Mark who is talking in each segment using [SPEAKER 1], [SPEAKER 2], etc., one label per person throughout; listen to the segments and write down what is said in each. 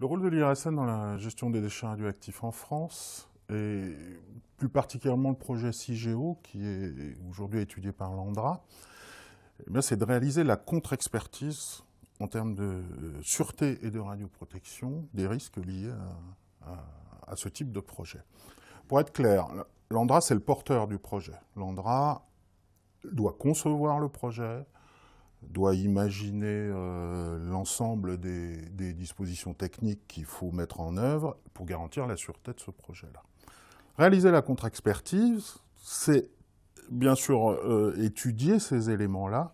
[SPEAKER 1] Le rôle de l'IRSN dans la gestion des déchets radioactifs en France, et plus particulièrement le projet CIGEO, qui est aujourd'hui étudié par l'ANDRA, eh c'est de réaliser la contre-expertise en termes de sûreté et de radioprotection des risques liés à ce type de projet. Pour être clair, l'ANDRA, c'est le porteur du projet. L'ANDRA doit concevoir le projet, doit imaginer euh, l'ensemble des, dispositions techniques qu'il faut mettre en œuvre pour garantir la sûreté de ce projet-là. Réaliser la contre-expertise, c'est bien sûr euh, étudier ces éléments-là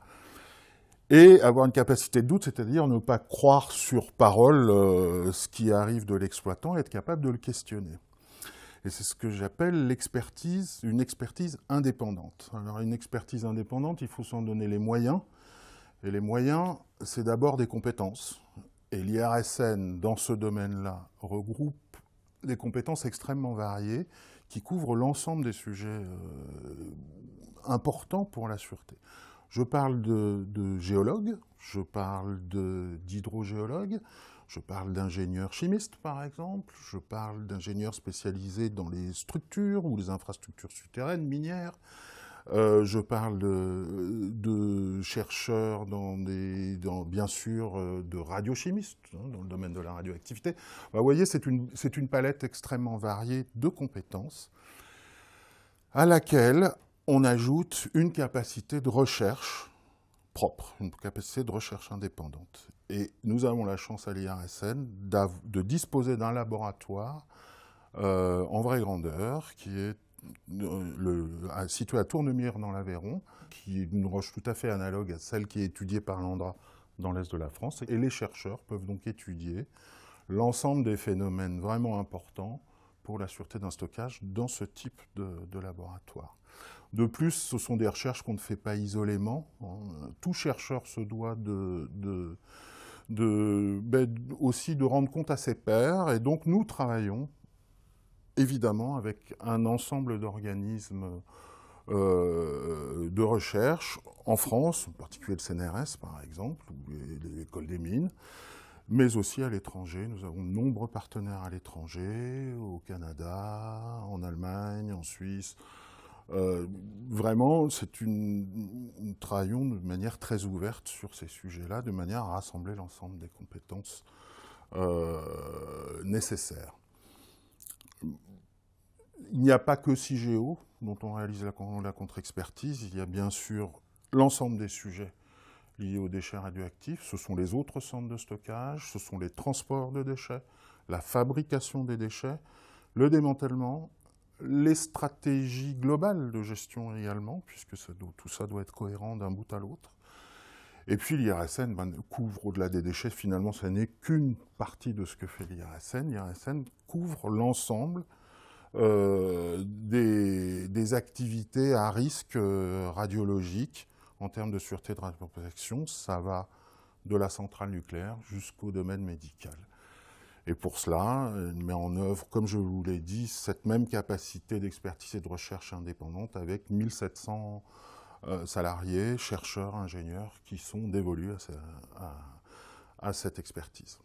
[SPEAKER 1] et avoir une capacité de doute, c'est-à-dire ne pas croire sur parole euh, ce qui arrive de l'exploitant et être capable de le questionner. Et c'est ce que j'appelle l'expertise, une expertise indépendante. Alors une expertise indépendante, il faut s'en donner les moyens. Et les moyens, c'est d'abord des compétences. Et l'IRSN, dans ce domaine-là, regroupe des compétences extrêmement variées qui couvrent l'ensemble des sujets euh, importants pour la sûreté. Je parle de, de je parle d'hydrogéologues, je parle d'ingénieurs chimistes par exemple, je parle d'ingénieurs spécialisés dans les structures ou les infrastructures souterraines, minières, euh, je parle de chercheurs, bien sûr, euh, de radiochimistes hein, dans le domaine de la radioactivité. Bah, vous voyez, c'est une, palette extrêmement variée de compétences à laquelle on ajoute une capacité de recherche propre, une capacité de recherche indépendante. Et nous avons la chance à l'IRSN de disposer d'un laboratoire euh, en vraie grandeur qui est situé à Tournemire dans l'Aveyron, qui est une roche tout à fait analogue à celle qui est étudiée par l'Andra dans l'est de la France. Et les chercheurs peuvent donc étudier l'ensemble des phénomènes vraiment importants pour la sûreté d'un stockage dans ce type de, laboratoire. De plus, ce sont des recherches qu'on ne fait pas isolément. Hein. Tout chercheur se doit de, ben, aussi de rendre compte à ses pairs, et donc nous travaillons évidemment avec un ensemble d'organismes euh, de recherche en France, en particulier le CNRS par exemple, ou l'école des mines, mais aussi à l'étranger. Nous avons de nombreux partenaires à l'étranger, au Canada, en Allemagne, en Suisse. Euh, vraiment, c'est une, nous travaillons de manière très ouverte sur ces sujets-là, de manière à rassembler l'ensemble des compétences euh, nécessaires il n'y a pas que CIGEO dont on réalise la, contre-expertise, il y a bien sûr l'ensemble des sujets liés aux déchets radioactifs, ce sont les autres centres de stockage, ce sont les transports de déchets, la fabrication des déchets, le démantèlement, les stratégies globales de gestion également, puisque tout ça doit être cohérent d'un bout à l'autre. Et puis l'IRSN ben, couvre au-delà des déchets, finalement, ça n'est qu'une partie de ce que fait l'IRSN. L'IRSN couvre l'ensemble euh, des, activités à risque euh, radiologique en termes de sûreté de radioprotection. Ça va de la centrale nucléaire jusqu'au domaine médical. Et pour cela, elle euh, met en œuvre, comme je vous l'ai dit, cette même capacité d'expertise et de recherche indépendante avec 1700 euh, salariés, chercheurs, ingénieurs qui sont dévolus à cette expertise.